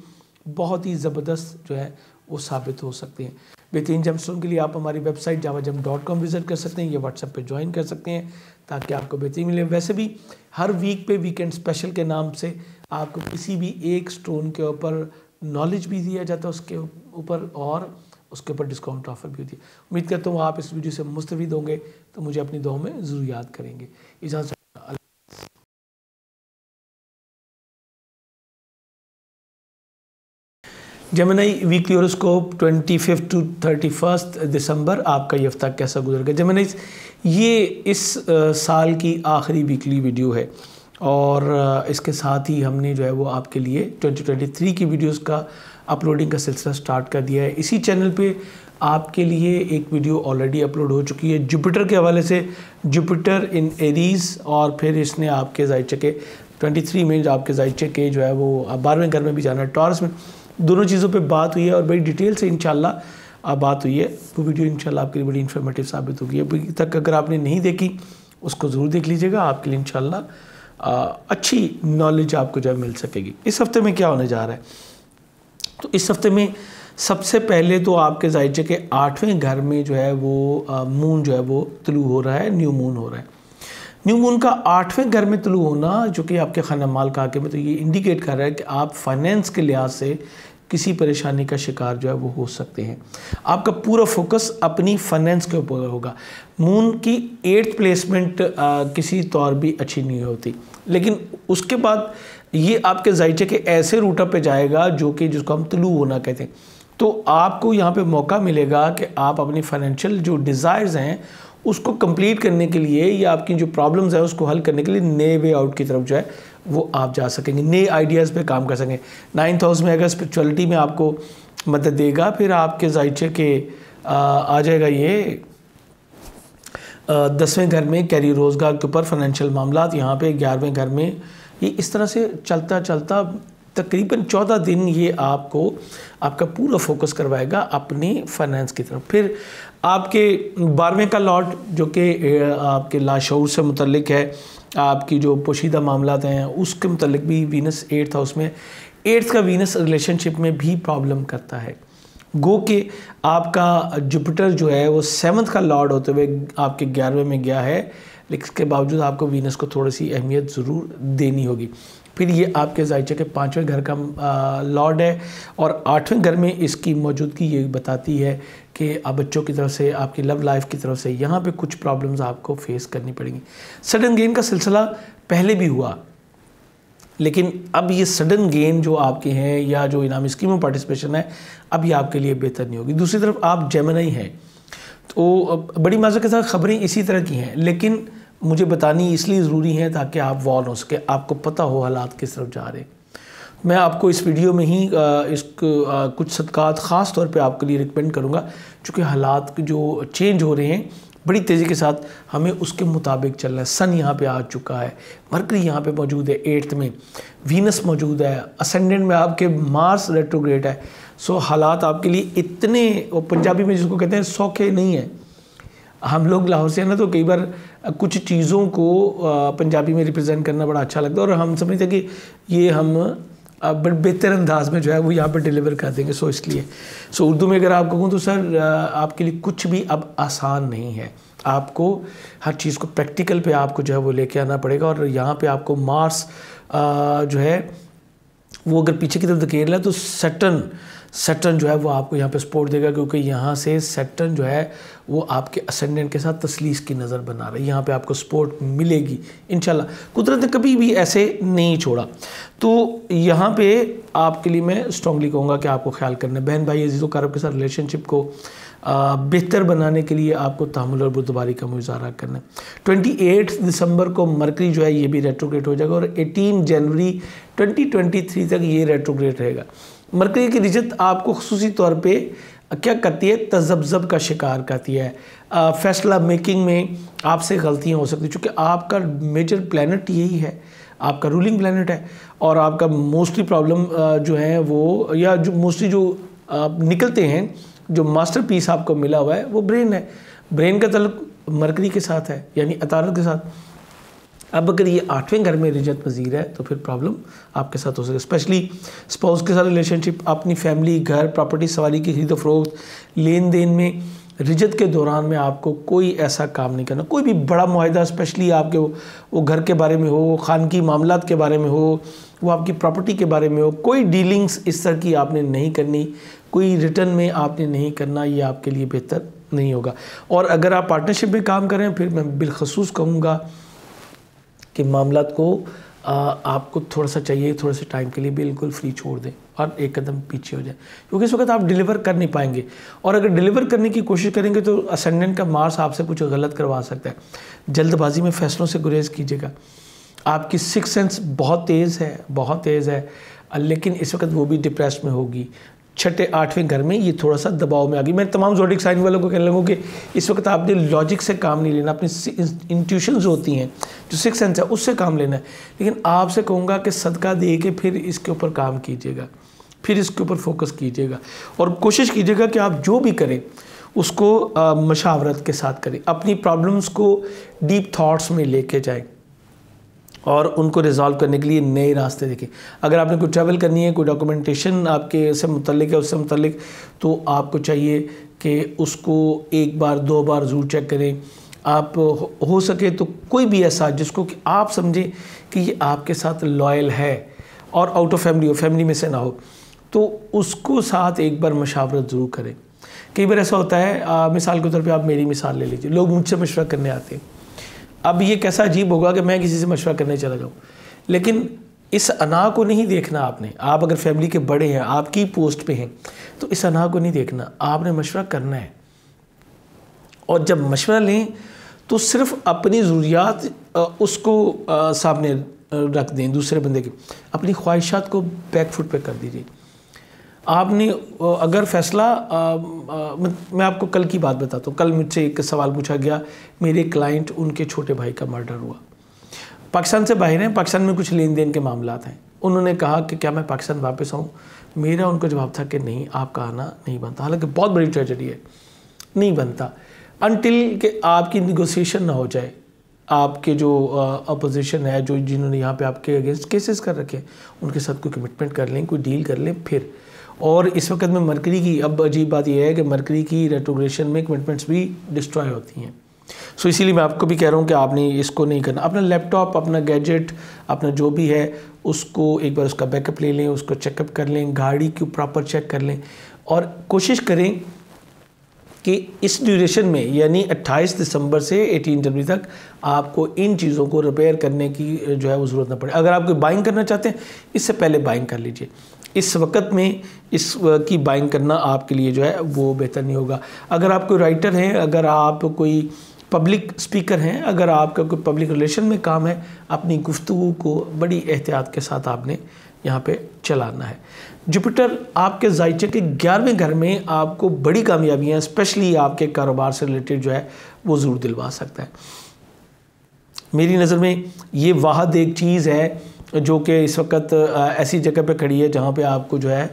बहुत ही ज़बरदस्त जो है वो साबित हो सकते हैं बेहतरीन जम स्टोन के लिए आप हमारी वेबसाइट जावा जम डॉट कॉम विज़िट कर सकते हैं या व्हाट्सएप पर ज्वाइन कर सकते हैं ताकि आपको बेहतरीन मिले वैसे भी हर वीक पे वीकेंड स्पेशल के नाम से आपको किसी भी एक स्टोन के ऊपर नॉलेज भी दिया जाता है उसके ऊपर और उसके ऊपर डिस्काउंट ऑफर भी होती है उम्मीद करता हूँ आप इस वीडियो से मुस्तफ़ होंगे तो मुझे अपनी दुआ में ज़रूर याद करेंगे इजाज़त वीकली टू दिसंबर आपका ये हफ्ता कैसा गुजर गया जमनाई ये इस साल की आखिरी वीकली वीडियो है और इसके साथ ही हमने जो है वो आपके लिए 2023 की वीडियोस का अपलोडिंग का सिलसिला स्टार्ट कर दिया है इसी चैनल पे आपके लिए एक वीडियो ऑलरेडी अपलोड हो चुकी है जुपिटर के हवाले से जुपिटर इन एरीज और फिर इसने आपके जायचे के 23 में आपके जायचे के जो है वो बारहवें घर में भी जाना है टॉर्स में दोनों चीज़ों पर बात हुई है और बड़ी डिटेल से इन बात हुई है वो वीडियो इनशाला आपके लिए बड़ी इन्फॉर्मेटिव साबित होगी अभी तक अगर आपने नहीं देखी उसको ज़रूर देख लीजिएगा आपके लिए इन अच्छी नॉलेज आपको जो है मिल सकेगी इस हफ्ते में क्या होने जा रहा है तो इस हफ्ते में सबसे पहले तो आपके जायजे के आठवें घर में जो है वो मून जो है वो तलू हो रहा है न्यू मून हो रहा है न्यू मून का आठवें घर में तलू होना जो कि आपके खाना माल का आके में तो ये इंडिकेट कर रहा है कि आप फाइनेंस के लिहाज से किसी परेशानी का शिकार जो है वो हो सकते हैं आपका पूरा फोकस अपनी फाइनेंस के ऊपर होगा मून की एट्थ प्लेसमेंट किसी तौर भी अच्छी नहीं होती लेकिन उसके बाद ये आपके जायचे के ऐसे रूटा पे जाएगा जो कि जिसको हम तुलू होना कहते हैं तो आपको यहाँ पे मौका मिलेगा कि आप अपनी फाइनेंशियल जो डिज़ायर्स हैं उसको कंप्लीट करने के लिए या आपकी जो प्रॉब्लम्स हैं उसको हल करने के लिए नए वे आउट की तरफ जो है वो आप जा सकेंगे नए आइडियाज़ पे काम कर सकेंगे नाइन्थ हाउस में अगर स्पिरिचुअलिटी में आपको मदद देगा फिर आपके जायचे के आ, आ जाएगा ये दसवें घर में कैरी रोज़गार के ऊपर फाइनेंशियल मामला यहाँ पे ग्यारहवें घर में ये इस तरह से चलता चलता तकरीबन चौदह दिन ये आपको आपका पूरा फोकस करवाएगा अपने फाइनेंस की तरफ फिर आपके बारहवें का लॉट जो कि आपके लाशूर से मुतलक है आपकी जो पोशीदा मामला हैं उसके मतलब भी वीनस एट्थ हाउस में एट्थ का वीनस रिलेशनशिप में भी प्रॉब्लम करता है गो के आपका जुपिटर जो है वो सेवन्थ का लॉर्ड होते हुए आपके ग्यारहवें में गया है लेकिन इसके बावजूद आपको वीनस को थोड़ी सी अहमियत ज़रूर देनी होगी फिर ये आपके जायचे के पाँचवें घर का लॉर्ड है और आठवें घर में इसकी मौजूदगी ये बताती है कि आप बच्चों की तरफ से आपकी लव लाइफ की तरफ से यहाँ पे कुछ प्रॉब्लम्स आपको फेस करनी पड़ेंगी सडन गेन का सिलसिला पहले भी हुआ लेकिन अब ये सडन गेन जो आपके हैं या जो इनाम स्कीम में पार्टिसिपेशन है अब ये आपके लिए बेहतर नहीं होगी दूसरी तरफ आप जेमनाई हैं तो बड़ी माजर के साथ खबरें इसी तरह की हैं लेकिन मुझे बतानी इसलिए ज़रूरी है ताकि आप वॉल हो सके आपको पता हो हालात किस तरफ जा रहे हैं मैं आपको इस वीडियो में ही इस कुछ सदक़ात ख़ास तौर पे आपके लिए रिकमेंड करूँगा चूँकि हालात जो चेंज हो रहे हैं बड़ी तेज़ी के साथ हमें उसके मुताबिक चलना है सन यहाँ पे आ चुका है मरकरी यहाँ पे मौजूद है एट्थ में वीनस मौजूद है असेंडेंट में आपके मार्स रेट्रोग्रेट है सो हालात आपके लिए इतने वो पंजाबी में जिसको कहते हैं सौखे नहीं हैं हम लोग लाहौर से ना तो कई बार कुछ चीज़ों को पंजाबी में रिप्रेजेंट करना बड़ा अच्छा लगता है और हम समझते हैं कि ये हम बट बेहतर अंदाज में जो है वो यहाँ पर डिलीवर कर देंगे सो इसलिए सो उर्दू में अगर आप कहूँ तो सर आपके लिए कुछ भी अब आसान नहीं है आपको हर चीज़ को प्रैक्टिकल पे आपको जो है वो लेके आना पड़ेगा और यहाँ पे आपको मार्स जो है वो अगर पीछे की तरफ धकेल रहा है तो सटन सेटन जो है वो आपको यहाँ पे सपोर्ट देगा क्योंकि यहाँ से सेटन जो है वो आपके असेंडेंट के साथ तसलीस की नज़र बना रही है यहाँ पे आपको सपोर्ट मिलेगी इन कुदरत ने कभी भी ऐसे नहीं छोड़ा तो यहाँ पे आपके लिए मैं स्ट्रांगली कहूँगा कि आपको ख्याल करना है बहन भाई अजीज़ कारब के साथ रिलेशनशिप को बेहतर बनाने के लिए आपको तहमुल और बुधवारी का मुजाहरा करना है ट्वेंटी एट दिसंबर को मरकरी जो है ये भी रेट्रोग्रेट हो जाएगा और 18 जनवरी ट्वेंटी ट्वेंटी थ्री तक ये रेट्रोग्रेट रहेगा मरकरी की रिजत आपको खसूसी तौर पर क्या करती है तजबजब का शिकार करती है आ, फैसला मेकिंग में आपसे गलतियाँ हो सकती हैं चूँकि आपका मेजर प्लानट यही है आपका रूलिंग प्लानट है और आपका मोस्टली प्रॉब्लम जो है वो या जो मोस्टली जो आप निकलते हैं जो मास्टर पीस आपको मिला हुआ है वो ब्रेन है ब्रेन का तलक मरकरी के साथ है यानी अतारत के साथ अब अगर ये आठवें घर में रिजत पजीर है तो फिर प्रॉब्लम आपके साथ हो सके स्पेशली स्पाउस के साथ रिलेशनशिप अपनी फैमिली घर प्रॉपर्टी सवारी की खरीद फरोख्त लेन देन में रिजत के दौरान में आपको कोई ऐसा काम नहीं करना कोई भी बड़ा माहिदा स्पेशली आपके वो, वो घर के बारे में हो खान की मामला के बारे में हो वो आपकी प्रॉपर्टी के बारे में हो कोई डीलिंग्स इस तरह की आपने नहीं करनी कोई रिटर्न में आपने नहीं करना ये आपके लिए बेहतर नहीं होगा और अगर आप पार्टनरशिप में काम करें फिर मैं बिलखसूस कहूँगा कि मामला को आ, आपको थोड़ा सा चाहिए थोड़ा सा टाइम के लिए बिल्कुल फ्री छोड़ दें और एक कदम पीछे हो जाए क्योंकि इस वक्त आप डिलीवर कर नहीं पाएंगे और अगर डिलीवर करने की कोशिश करेंगे तो असेंडेंट का मार्स आपसे कुछ गलत करवा सकता है जल्दबाजी में फैसलों से गुरेज कीजिएगा आपकी सिक्स सेंस बहुत तेज़ है बहुत तेज़ है लेकिन इस वक्त वो भी डिप्रेस में होगी छठे आठवें घर में ये थोड़ा सा दबाव में आ गई मैं तमाम जोडिक साइन वालों को कहने लगा कि इस वक्त आपने लॉजिक से काम नहीं लेना अपनी इंट्यूशन होती हैं जो सिक्स सेंस है उससे काम लेना है लेकिन आपसे कहूँगा कि सदका दे के फिर इसके ऊपर काम कीजिएगा फिर इसके ऊपर फोकस कीजिएगा और कोशिश कीजिएगा कि आप जो भी करें उसको मशावरत के साथ करें अपनी प्रॉब्लम्स को डीप थाट्स में लेके जाएँ और उनको रिजॉल्व करने के लिए नए रास्ते देखें अगर आपने कोई ट्रैवल करनी है कोई डॉक्यूमेंटेशन आपके से मुतलिक है उससे मुतलिक तो आपको चाहिए कि उसको एक बार दो बार ज़रूर चेक करें आप हो सके तो कोई भी ऐसा जिसको कि आप समझें कि ये आपके साथ लॉयल है और आउट ऑफ फैमिली हो फैमिली में से ना हो तो उसको साथ एक बार मशावरत ज़रूर करें कई बार ऐसा होता है आ, मिसाल के तौर पे आप मेरी मिसाल ले लीजिए लोग मुझसे मशवरा करने आते हैं अब ये कैसा अजीब होगा कि मैं किसी से मशवरा करने चला जाऊँ लेकिन इस अना को नहीं देखना आपने आप अगर फैमिली के बड़े हैं आपकी पोस्ट पे हैं तो इस अना को नहीं देखना आपने मशवरा करना है और जब मशवरा लें तो सिर्फ अपनी ज़रूरियात उसको सामने रख दें दूसरे बंदे की अपनी ख्वाहिशात को बैकफुट पे पर कर दीजिए आपने अगर फैसला आ, आ, मैं आपको कल की बात बताता हूँ कल मुझसे एक सवाल पूछा गया मेरे क्लाइंट उनके छोटे भाई का मर्डर हुआ पाकिस्तान से बाहर हैं पाकिस्तान में कुछ लेन देन के मामला हैं उन्होंने कहा कि क्या मैं पाकिस्तान वापस आऊँ मेरा उनका जवाब था कि नहीं आपका आना नहीं बनता हालांकि बहुत बड़ी ट्रेजडी है नहीं बनता अनटिल के आपकी निगोसिएशन ना हो जाए आपके जो अपोजिशन है जो जिन्होंने यहाँ पे आपके अगेंस्ट केसेस कर रखे हैं उनके साथ कोई कमिटमेंट कर लें कोई डील कर लें फिर और इस वक्त में मरकरी की अब अजीब बात यह है कि मरकरी की रेट्रोग्रेशन में कमिटमेंट्स भी डिस्ट्रॉय होती हैं सो so, इसीलिए मैं आपको भी कह रहा हूँ कि आपने इसको नहीं करना अपना लैपटॉप अपना गैजेट अपना जो भी है उसको एक बार उसका बैकअप ले लें उसको चेकअप कर लें गाड़ी को प्रॉपर चेक कर लें और कोशिश करें कि इस ड्यूरेशन में यानी 28 दिसंबर से 18 जनवरी तक आपको इन चीज़ों को रिपेयर करने की जो है वो ज़रूरत ना पड़े अगर आप कोई बाइंग करना चाहते हैं इससे पहले बाइंग कर लीजिए इस वक्त में इस की बाइंग करना आपके लिए जो है वो बेहतर नहीं होगा अगर आप कोई राइटर हैं अगर आप कोई पब्लिक स्पीकर हैं अगर आपका कोई पब्लिक रिलेशन में काम है अपनी गुफ्तु को बड़ी एहतियात के साथ आपने यहाँ पे चलाना है जुपिटर आपके जायचे के ग्यारहवें घर में आपको बड़ी कामयाबियाँ स्पेशली आपके कारोबार से रिलेटेड जो है वो ज़रूर दिलवा सकता है मेरी नज़र में ये वाहद एक चीज़ है जो कि इस वक्त ऐसी जगह पे खड़ी है जहाँ पे आपको जो है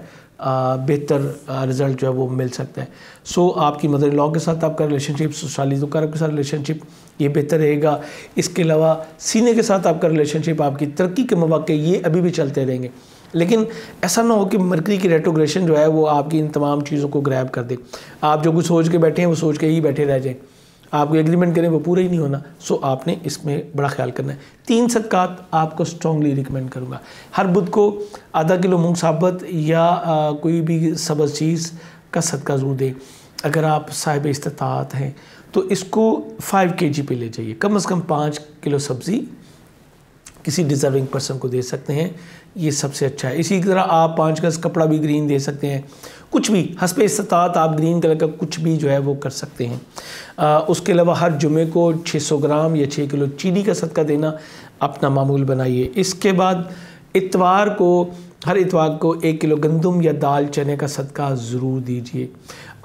बेहतर रिज़ल्ट जो है वो मिल सकता है सो so, आपकी मदर लॉ के साथ आपका रिलेशनशिप सोशाली दुकान के साथ रिलेशनशिप ये बेहतर रहेगा इसके अलावा सीने के साथ आपका रिलेशनशिप आपकी तरक्की के मौाक़े ये अभी भी चलते रहेंगे लेकिन ऐसा ना हो कि मरकरी की रेटोग्रेशन जो है वो आपकी इन तमाम चीज़ों को ग्रैब कर दे आप जो कुछ सोच के बैठे हैं वो सोच के ही बैठे रह जाएँ आपको एग्रीमेंट करें वो पूरा ही नहीं होना सो आपने इसमें बड़ा ख्याल करना है तीन सदक़ात आपको स्ट्रॉन्गली रिकमेंड करूँगा हर बुध को आधा किलो मूंग साबत या आ, कोई भी सबज चीज़ का सदका ज़रूर दें अगर आप साहिब इस्तात हैं तो इसको फाइव के जी पे ले जाइए कम अज़ कम पाँच किलो सब्ज़ी किसी डिज़र्विंग पर्सन को दे सकते हैं ये सबसे अच्छा है इसी तरह आप पाँच गज कपड़ा भी ग्रीन दे सकते हैं कुछ भी हंसप इस्तात आप ग्रीन कलर का कुछ भी जो है वो कर सकते हैं आ, उसके अलावा हर जुमे को 600 ग्राम या 6 किलो चीनी का सदका देना अपना मामूल बनाइए इसके बाद इतवार को हर इतवार को एक किलो गंदम या दाल चने का सदका ज़रूर दीजिए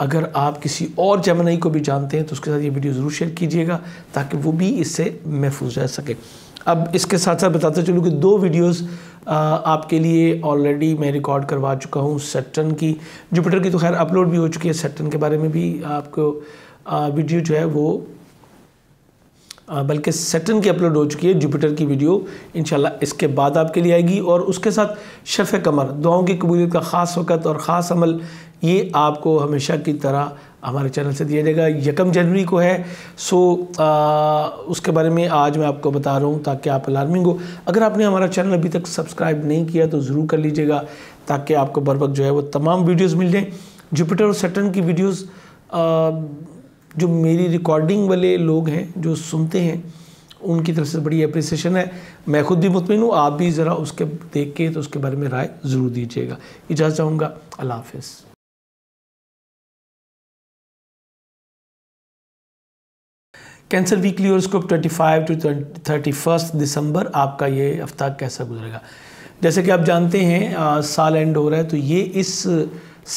अगर आप किसी और जमनई को भी जानते हैं तो उसके साथ ये वीडियो ज़रूर शेयर कीजिएगा ताकि वो भी इससे महफूज रह सके अब इसके साथ साथ बताते चलूँ कि दो वीडियोज़ आपके लिए ऑलरेडी मैं रिकॉर्ड करवा चुका हूँ सेटन की जुपिटर की तो खैर अपलोड भी हो चुकी है सेटन के बारे में भी आपको वीडियो जो है वो बल्कि सेटन की अपलोड हो चुकी है जुपिटर की वीडियो इन इसके बाद आपके लिए आएगी और उसके साथ शफ़ कमर दुआओं की कबूलियत का ख़ास वक़्त और ख़ास अमल ये आपको हमेशा की तरह हमारे चैनल से दिया जाएगा यकम जनवरी को है सो आ, उसके बारे में आज मैं आपको बता रहा हूँ ताकि आप अलार्मिंग हो अगर आपने हमारा चैनल अभी तक सब्सक्राइब नहीं किया तो ज़रूर कर लीजिएगा ताकि आपको बर वक्त जो है वो तमाम वीडियोज़ मिल जाएँ जुपिटर और सेटन की वीडियोज़ जो मेरी रिकॉर्डिंग वाले लोग हैं जो सुनते हैं उनकी तरफ से बड़ी अप्रिसिएशन है मैं खुद भी मुतमिन हूँ आप भी ज़रा उसके देख के तो उसके बारे में राय ज़रूर दीजिएगा इजाज़त चाहूँगा अल्लाह हाफिज़ कैंसर वीकली और twenty five to thirty first December आपका ये हफ्ता कैसा गुजरेगा जैसे कि आप जानते हैं आ, साल एंड हो रहा है तो ये इस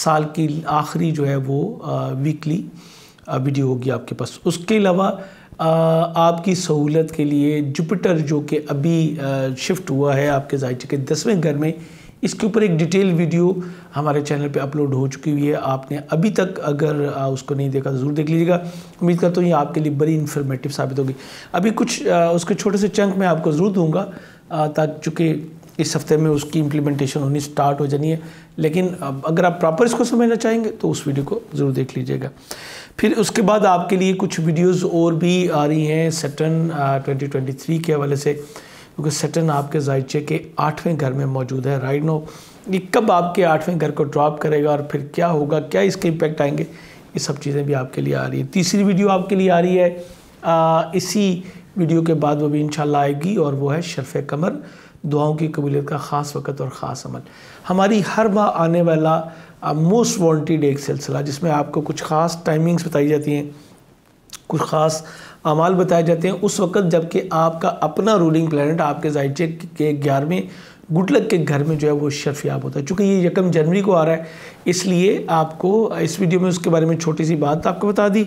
साल की आखिरी जो है वो आ, वीकली आ, वीडियो होगी आपके पास उसके अलावा आपकी सहूलत के लिए जुपिटर जो कि अभी शिफ्ट हुआ है आपके जायचे के दसवें घर में इसके ऊपर एक डिटेल वीडियो हमारे चैनल पे अपलोड हो चुकी हुई है आपने अभी तक अगर उसको नहीं देखा तो ज़रूर देख लीजिएगा उम्मीद करता हूँ ये आपके लिए बड़ी इन्फॉर्मेटिव साबित होगी अभी कुछ उसके छोटे से चंक मैं आपको ज़रूर दूँगा ताकि चूँकि इस हफ्ते में उसकी इम्प्लीमेंटेशन होनी स्टार्ट हो जानी है लेकिन अगर आप प्रॉपर इसको समझना चाहेंगे तो उस वीडियो को ज़रूर देख लीजिएगा फिर उसके बाद आपके लिए कुछ वीडियोज़ और भी आ रही हैं सेटन ट्वेंटी के हवाले से क्योंकि सटन आपके जायचे के आठवें घर में मौजूद है राइट नो ये कब आपके आठवें घर को ड्रॉप करेगा और फिर क्या होगा क्या इसके इम्पेक्ट आएंगे ये सब चीज़ें भी आपके लिए आ रही है तीसरी वीडियो आपके लिए आ रही है आ, इसी वीडियो के बाद वो भी इंशाल्लाह आएगी और वो है शरफ़ कमर दुआओं की कबूलियत का ख़ास वक़्त और ख़ास अमल हमारी हर माह आने वाला मोस्ट वांटेड एक सिलसिला जिसमें आपको कुछ ख़ास टाइमिंग्स बताई जाती हैं कुछ ख़ास अमाल बताए जाते हैं उस वक्त जबकि आपका अपना रूलिंग प्लानट आपके जायचे के ग्यारहवें गुटलक के घर में जो है वो शर्फियाब होता है चूँकि ये यकम जनवरी को आ रहा है इसलिए आपको इस वीडियो में उसके बारे में छोटी सी बात आपको बता दी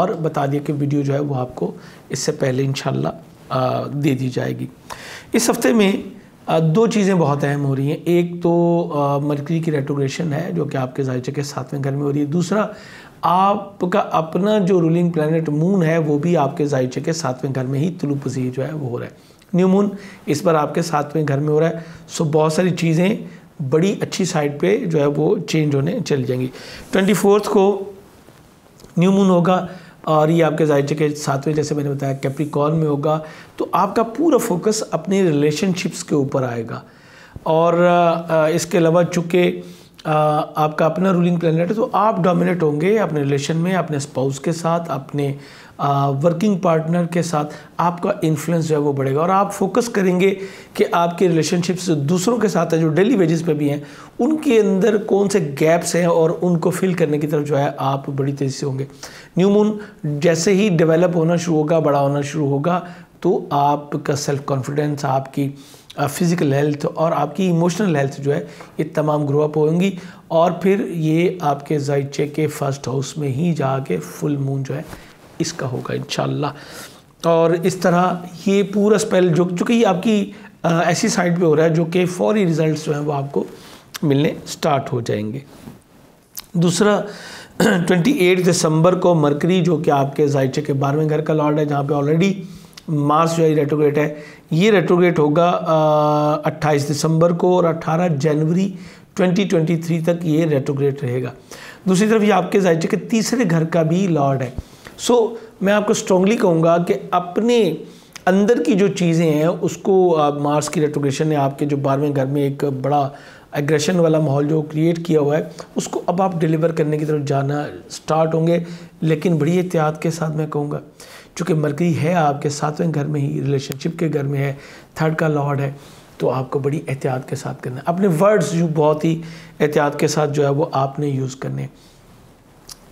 और बता दिया कि वीडियो जो है वो आपको इससे पहले इन दे दी जाएगी इस हफ्ते में दो चीज़ें बहुत अहम हो रही हैं एक तो मरकरी की रेटोग्रेशन है जो कि आपके जायचे के सातवें घर में हो रही है दूसरा आपका अपना जो रूलिंग प्लानट मून है वो भी आपके जायचे के सातवें घर में ही तुलू पसी जो है वो हो रहा है न्यू मून इस बार आपके सातवें घर में हो रहा है सो बहुत सारी चीज़ें बड़ी अच्छी साइड पे जो है वो चेंज होने चली जाएंगी ट्वेंटी फोर्थ को न्यू मून होगा और ये आपके जायचे के सातवें जैसे मैंने बताया कैप्रिकॉन में होगा तो आपका पूरा फोकस अपने रिलेशनशिप्स के ऊपर आएगा और इसके अलावा चूँकि आपका अपना रूलिंग प्लेनेट है तो आप डोमिनेट होंगे अपने रिलेशन में अपने स्पाउस के साथ अपने वर्किंग पार्टनर के साथ आपका इन्फ्लुएंस जो है वो बढ़ेगा और आप फोकस करेंगे कि आपके रिलेशनशिप्स दूसरों के साथ है जो डेली वेजेस पे भी हैं उनके अंदर कौन से गैप्स हैं और उनको फिल करने की तरफ जो है आप बड़ी तेज़ी से होंगे न्यू मून जैसे ही डेवलप होना शुरू होगा बड़ा होना शुरू होगा तो आपका सेल्फ कॉन्फिडेंस आपकी फिज़िकल हेल्थ और आपकी इमोशनल हेल्थ जो है ये तमाम ग्रो अप होंगी और फिर ये आपके जायचे के फर्स्ट हाउस में ही जाके फुल मून जो है इसका होगा इन और इस तरह ये पूरा स्पेल जो चूँकि आपकी ऐसी साइड पे हो रहा है जो कि फौरी रिज़ल्ट जो हैं वो आपको मिलने स्टार्ट हो जाएंगे दूसरा 28 दिसंबर को मरकरी जो कि आपके जायचे के बारहवें घर का लॉर्ड है जहाँ पे ऑलरेडी मार्स जो है रेट्रोग्रेट है ये रेट्रोग्रेट होगा अट्ठाईस दिसंबर को और अट्ठारह जनवरी 2023 तक ये रेट्रोग्रेट रहेगा दूसरी तरफ ये आपके जायचे के तीसरे घर का भी लॉर्ड है सो so, मैं आपको स्ट्रॉन्गली कहूँगा कि अपने अंदर की जो चीज़ें हैं उसको मार्स की रेट्रोग्रेशन ने आपके जो बारहवें घर में एक बड़ा एग्रेशन वाला माहौल जो क्रिएट किया हुआ है उसको अब आप डिलीवर करने की तरफ जाना स्टार्ट होंगे लेकिन बड़ी एहतियात के साथ मैं कहूँगा चूँकि मरकरी है आपके सातवें घर में ही रिलेशनशिप के घर में है थर्ड का लॉर्ड है तो आपको बड़ी एहतियात के साथ करना है अपने वर्ड्स जो बहुत ही एहतियात के साथ जो है वो आपने यूज़ करने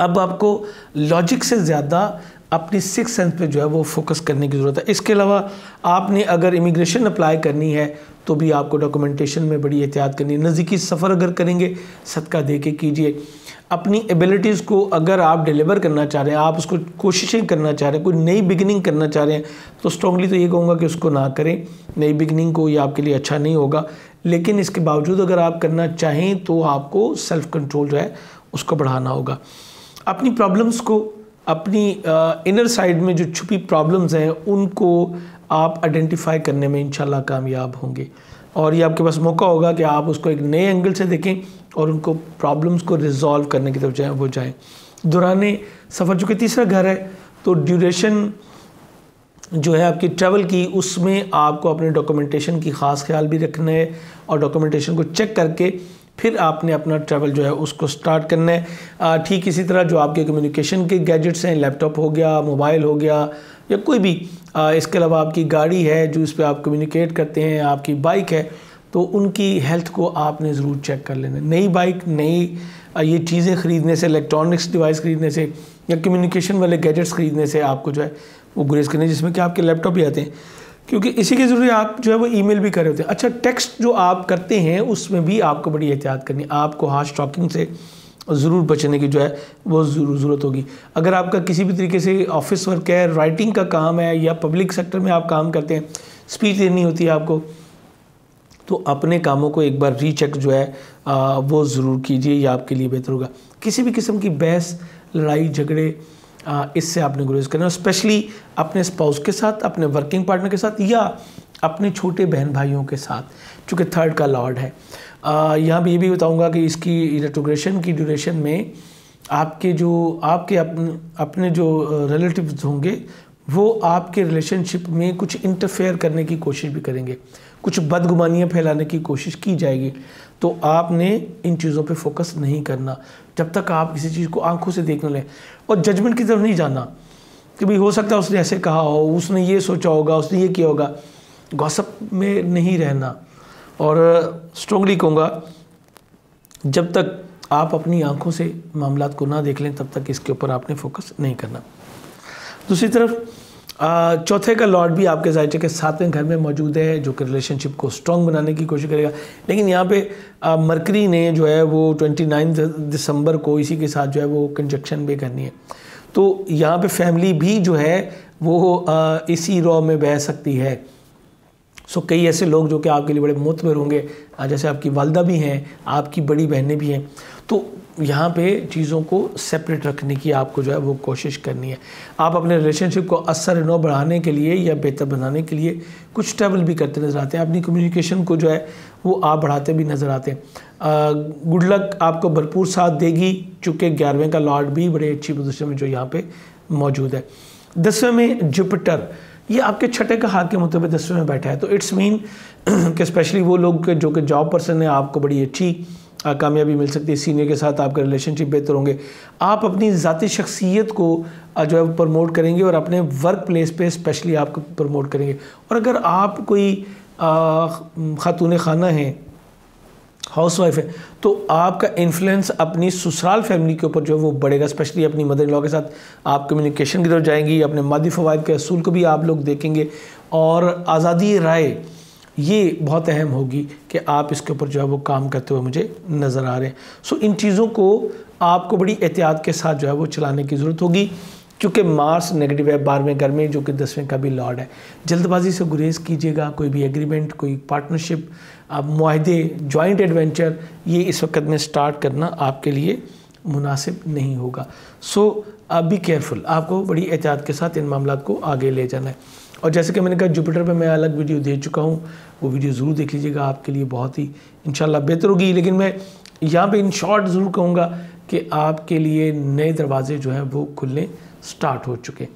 अब आपको लॉजिक से ज़्यादा अपनी सिक्स सेंस पे जो है वो फोकस करने की ज़रूरत है इसके अलावा आपने अगर इमिग्रेशन अप्लाई करनी है तो भी आपको डॉक्यूमेंटेशन में बड़ी एहतियात करनी है नज़दीकी सफ़र अगर करेंगे सदका दे के कीजिए अपनी एबिलिटीज़ को अगर आप डिलीवर करना चाह रहे हैं आप उसको कोशिशें करना चाह रहे हैं कोई नई बिगनिंग करना चाह रहे हैं तो स्ट्रॉगली तो ये कहूँगा कि उसको ना करें नई बिगनिंग को ये आपके लिए अच्छा नहीं होगा लेकिन इसके बावजूद अगर आप करना चाहें तो आपको सेल्फ कंट्रोल जो है उसको बढ़ाना होगा अपनी प्रॉब्लम्स को अपनी इनर साइड में जो छुपी प्रॉब्लम्स हैं उनको आप आइडेंटिफाई करने में इन कामयाब होंगे और ये आपके पास मौका होगा कि आप उसको एक नए एंगल से देखें और उनको प्रॉब्लम्स को रिजॉल्व करने की तरफ जाएँ वो जाएँ दुराने सफ़र चूँकि तीसरा घर है तो ड्यूरेशन जो है आपकी ट्रैवल की उसमें आपको अपने डॉक्यूमेंटेशन की ख़ास ख्याल भी रखना है और डॉक्यूमेंटेशन को चेक करके फिर आपने अपना ट्रैवल जो है उसको स्टार्ट करना है ठीक इसी तरह जो आपके कम्युनिकेशन के गैजेट्स हैं लैपटॉप हो गया मोबाइल हो गया या कोई भी आ, इसके अलावा आपकी गाड़ी है जो इस पर आप कम्युनिकेट करते हैं आपकी बाइक है तो उनकी हेल्थ को आपने ज़रूर चेक कर लेना नई बाइक नई ये चीज़ें ख़रीदने से इलेक्ट्रॉनिक्स डिवाइस ख़रीदने से या कम्युनिकेशन वाले गैजेट्स ख़रीदने से आपको जो है वो गुरेज करनी है जिसमें कि आपके लैपटॉप भी आते हैं क्योंकि इसी के ज़रिए आप जो है वो ईमेल भी कर रहे होते हैं अच्छा टेक्स्ट जो आप करते हैं उसमें भी आपको बड़ी एहतियात करनी है आपको हार्ड स्टॉकिंग से ज़रूर बचने की जो है वो ज़रूर ज़रूरत होगी अगर आपका किसी भी तरीके से ऑफिस वर्क है राइटिंग का काम है या पब्लिक सेक्टर में आप काम करते हैं स्पीच देनी होती है आपको तो अपने कामों को एक बार रीचेक जो है आ, वो ज़रूर कीजिए ये आपके लिए बेहतर होगा किसी भी किस्म की बहस लड़ाई झगड़े इससे आपने गुरेज करना स्पेशली अपने स्पाउस के साथ अपने वर्किंग पार्टनर के साथ या अपने छोटे बहन भाइयों के साथ चूँकि थर्ड का लॉर्ड है यहाँ भी ये भी बताऊँगा कि इसकी रेटोग्रेशन की ड्यूरेशन में आपके जो आपके अपने अपने जो रिलेटिव्स होंगे वो आपके रिलेशनशिप में कुछ इंटरफेयर करने की कोशिश भी करेंगे कुछ बदगुमानियाँ फैलाने की कोशिश की जाएगी तो आपने इन चीज़ों पे फोकस नहीं करना जब तक आप किसी चीज़ को आंखों से देखने लें और जजमेंट की तरफ नहीं जाना कि भाई हो सकता है उसने ऐसे कहा हो उसने ये सोचा होगा उसने ये किया होगा गॉसअप में नहीं रहना और स्ट्रोंगली कहूँगा जब तक आप अपनी आंखों से मामला को ना देख लें तब तक इसके ऊपर आपने फोकस नहीं करना दूसरी तरफ चौथे का लॉर्ड भी आपके जायचे के सातवें घर में मौजूद है जो कि रिलेशनशिप को स्ट्रॉन्ग बनाने की कोशिश करेगा लेकिन यहाँ पे मरकरी ने जो है वो ट्वेंटी दिसंबर को इसी के साथ जो है वो कंजक्शन भी करनी है तो यहाँ पे फैमिली भी जो है वो आ, इसी रॉ में बह सकती है सो कई ऐसे लोग जो कि आपके लिए बड़े मोतबर होंगे जैसे आपकी वालदा भी हैं आपकी बड़ी बहनें भी हैं तो यहाँ पे चीज़ों को सेपरेट रखने की आपको जो है वो कोशिश करनी है आप अपने रिलेशनशिप को असर नो बढ़ाने के लिए या बेहतर बनाने के लिए कुछ ट्रेवल भी करते नज़र आते हैं अपनी कम्युनिकेशन को जो है वो आप बढ़ाते भी नज़र आते हैं गुड लक आपको भरपूर साथ देगी चूँकि ग्यारहवें का लॉर्ड भी बड़े अच्छी पोजिशन में जो यहाँ पर मौजूद है दसवें में जुपिटर ये आपके छठे का हाथ के मुताबिक दसवें में बैठा है तो इट्स मीन कि स्पेशली वो लोग के जो कि जॉब पर्सन है आपको बड़ी अच्छी कामयाबी मिल सकती है सीनियर के साथ आपका रिलेशनशिप बेहतर होंगे आप अपनी ज़ाती शख्सियत को जो है प्रमोट करेंगे और अपने वर्क प्लेस पर स्पेशली आप प्रमोट करेंगे और अगर आप कोई ख़ातून खाना हैं हाउस वाइफ है तो आपका इन्फ्लुएंस अपनी ससुराल फैमिली के ऊपर जो है वो बढ़ेगा स्पेशली अपनी मदर लॉ के साथ आप कम्युनिकेशन की तरफ जाएंगी अपने मादी फ़वाद के असूल को भी आप लोग देखेंगे और आज़ादी राय ये बहुत अहम होगी कि आप इसके ऊपर जो है वो काम करते हुए मुझे नज़र आ रहे हैं सो इन चीज़ों को आपको बड़ी एहतियात के साथ जो है वो चलाने की ज़रूरत होगी क्योंकि मार्स नेगेटिव है बारहवें घर में जो कि दसवें का भी लॉर्ड है जल्दबाजी से गुरेज कीजिएगा कोई भी एग्रीमेंट कोई पार्टनरशिप आप माहदे जॉइंट एडवेंचर ये इस वक्त में स्टार्ट करना आपके लिए मुनासिब नहीं होगा सो आप भी केयरफुल आपको बड़ी एहतियात के साथ इन मामला को आगे ले जाना है और जैसे कि मैंने कहा जुपिटर पे मैं अलग वीडियो दे चुका हूँ वो वीडियो ज़रूर देख लीजिएगा आपके लिए बहुत ही इन बेहतर होगी लेकिन मैं यहाँ पे इन शॉर्ट ज़रूर कहूँगा कि आपके लिए नए दरवाजे जो हैं वो खुलने स्टार्ट हो चुके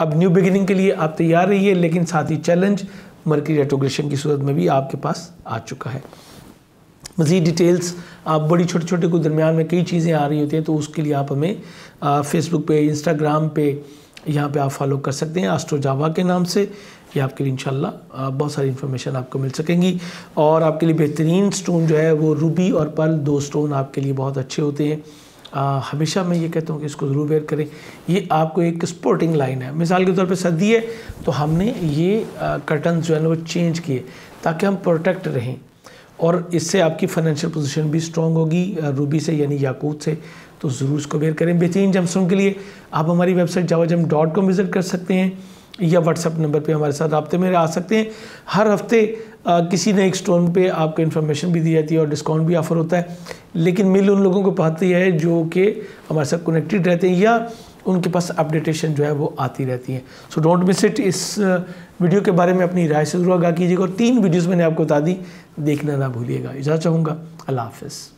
अब न्यू बिगिनिंग के लिए आप तैयार रहिए लेकिन साथ ही चैलेंज मरकरी रेटोग्रेशन की सूरत में भी आपके पास आ चुका है मज़ीद डिटेल्स आप बड़ी छोटे छोटे को दरमियान में कई चीज़ें आ रही होती हैं तो उसके लिए आप हमें फेसबुक पे इंस्टाग्राम पे यहाँ पे आप फॉलो कर सकते हैं आस्ट्रो जावा के नाम से ये आपके लिए इंशाल्लाह बहुत सारी इन्फॉर्मेशन आपको मिल सकेंगी और आपके लिए बेहतरीन स्टोन जो है वो रूबी और पर्ल दो स्टोन आपके लिए बहुत अच्छे होते हैं आ, हमेशा मैं ये कहता हूँ कि इसको ज़रूर वेयर करें ये आपको एक स्पोर्टिंग लाइन है मिसाल के तौर पर सर्दी है तो हमने ये कर्टन जो है ना वो चेंज किए ताकि हम प्रोटेक्ट रहें और इससे आपकी फाइनेंशियल पोजीशन भी स्ट्रॉन्ग होगी रूबी से यानी याकूत से तो ज़रूर उसको बेयर करें बेहतरीन जमसों के लिए आप हमारी वेबसाइट जावा जम डॉट कॉम विज़िट कर सकते हैं या व्हाट्सअप नंबर पे हमारे साथ रबते तो में आ सकते हैं हर हफ्ते आ, किसी नए स्टोन पे आपको इन्फॉर्मेशन भी दी जाती है और डिस्काउंट भी ऑफ़र होता है लेकिन मिल उन लोगों को पाती है जो कि हमारे साथ कनेक्टेड रहते हैं या उनके पास अपडेटेशन जो है वो आती रहती है सो डोंट मिस इट इस वीडियो के बारे में अपनी राय से जरूर आगा कीजिएगा और तीन वीडियोज़ मैंने आपको बता दी देखना ना भूलिएगा इजाज़त चाहूँगा अल्लाह हाफिज़